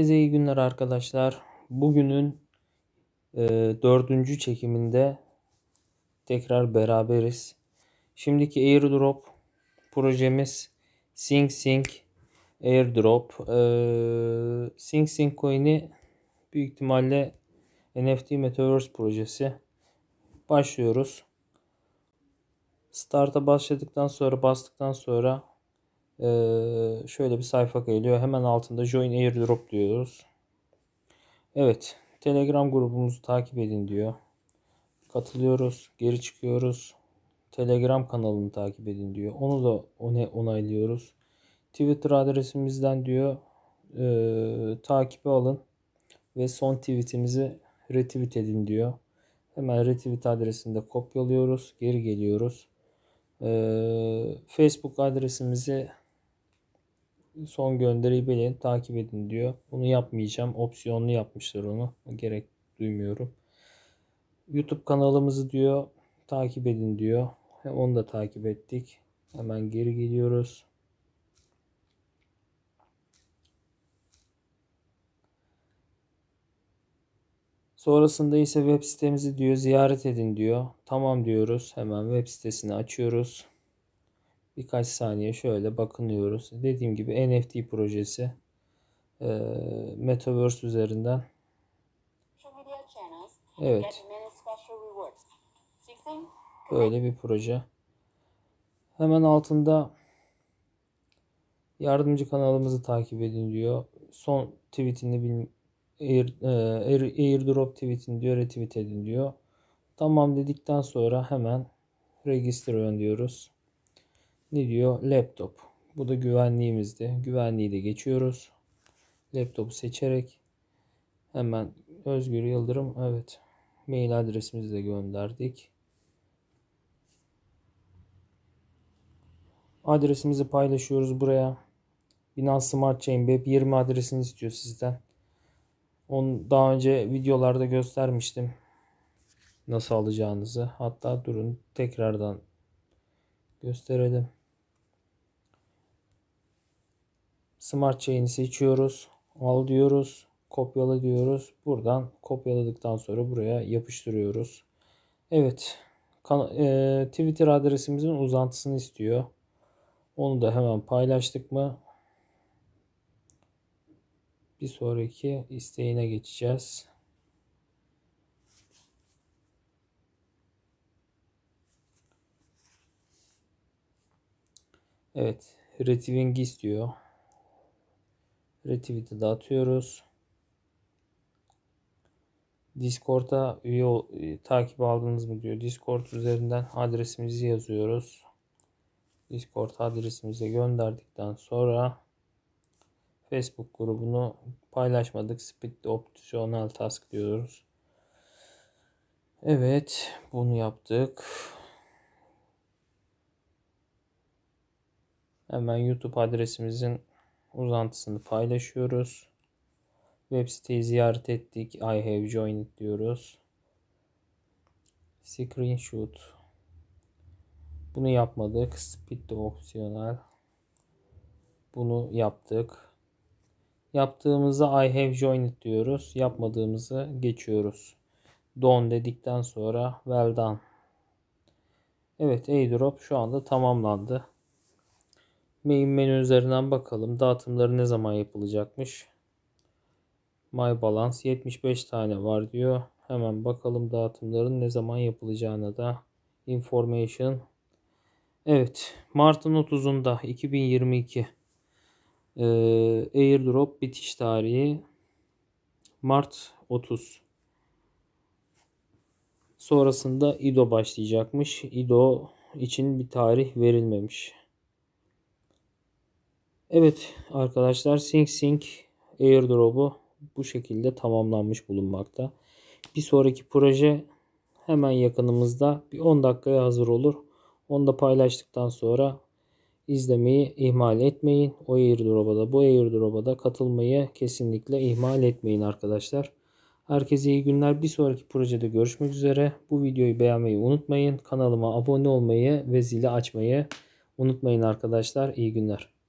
Herkese iyi günler arkadaşlar. Bugünün e, dördüncü çekiminde tekrar beraberiz. Şimdiki airdrop projemiz SingSing airdrop. E, SingSing coin'i büyük ihtimalle NFT Metaverse projesi. Başlıyoruz. Start'a başladıktan sonra bastıktan sonra ee, şöyle bir sayfa geliyor. Hemen altında Join Airdrop diyoruz. Evet. Telegram grubumuzu takip edin diyor. Katılıyoruz. Geri çıkıyoruz. Telegram kanalını takip edin diyor. Onu da ona onaylıyoruz. Twitter adresimizden diyor e, takibi alın ve son tweetimizi retweet edin diyor. Hemen retweet adresinde kopyalıyoruz. Geri geliyoruz. E, Facebook adresimizi son gönderiyi belirleyin takip edin diyor. Bunu yapmayacağım. Opsiyonlu yapmışlar onu. Gerek duymuyorum. YouTube kanalımızı diyor takip edin diyor. Hem Onu da takip ettik. Hemen geri geliyoruz. Sonrasında ise web sitemizi diyor ziyaret edin diyor. Tamam diyoruz. Hemen web sitesini açıyoruz birkaç saniye şöyle bakınıyoruz. Dediğim gibi NFT projesi e, Metaverse üzerinden. Evet. Böyle bir proje. Hemen altında yardımcı kanalımızı takip edin diyor. Son tweetini bil, air, e, air, airdrop tweetini diyor retweet edin diyor. Tamam dedikten sonra hemen register ön diyoruz. Ne diyor? Laptop. Bu da güvenliğimizde, Güvenliği de geçiyoruz. Laptopu seçerek hemen Özgür Yıldırım evet mail adresimizi de gönderdik. Adresimizi paylaşıyoruz buraya. Binance Smart Chain Web 20 adresini istiyor sizden. Onu daha önce videolarda göstermiştim. Nasıl alacağınızı. Hatta durun tekrardan gösterelim. Smart chain'i seçiyoruz. Al diyoruz. Kopyala diyoruz. Buradan kopyaladıktan sonra buraya yapıştırıyoruz. Evet. E, Twitter adresimizin uzantısını istiyor. Onu da hemen paylaştık mı? Bir sonraki isteğine geçeceğiz. Evet. Retweeting istiyor. Retweet'i dağıtıyoruz. Discord'a üye e, takip aldınız mı diyor. Discord üzerinden adresimizi yazıyoruz. Discord adresimize gönderdikten sonra Facebook grubunu paylaşmadık. Split optional task diyoruz. Evet, bunu yaptık. Hemen YouTube adresimizin uzantısını paylaşıyoruz. Web siteyi ziyaret ettik. I have joined diyoruz. Screenshot. Bunu yapmadık. Speed de opsiyonel. Bunu yaptık. Yaptığımızı I have joined diyoruz. Yapmadığımızı geçiyoruz. Don dedikten sonra well done. Evet airdrop şu anda tamamlandı. Main menü üzerinden bakalım. Dağıtımları ne zaman yapılacakmış? My Balance 75 tane var diyor. Hemen bakalım dağıtımların ne zaman yapılacağına da. Information. Evet. Mart'ın 30'unda 2022. Ee, airdrop bitiş tarihi. Mart 30. Sonrasında IDO başlayacakmış. IDO için bir tarih verilmemiş. Evet arkadaşlar SyncSync airdrop'u bu şekilde tamamlanmış bulunmakta. Bir sonraki proje hemen yakınımızda bir 10 dakikaya hazır olur. Onu da paylaştıktan sonra izlemeyi ihmal etmeyin. O airdrop'a da bu airdrop'a da katılmayı kesinlikle ihmal etmeyin arkadaşlar. Herkese iyi günler. Bir sonraki projede görüşmek üzere. Bu videoyu beğenmeyi unutmayın. Kanalıma abone olmayı ve zili açmayı unutmayın arkadaşlar. İyi günler.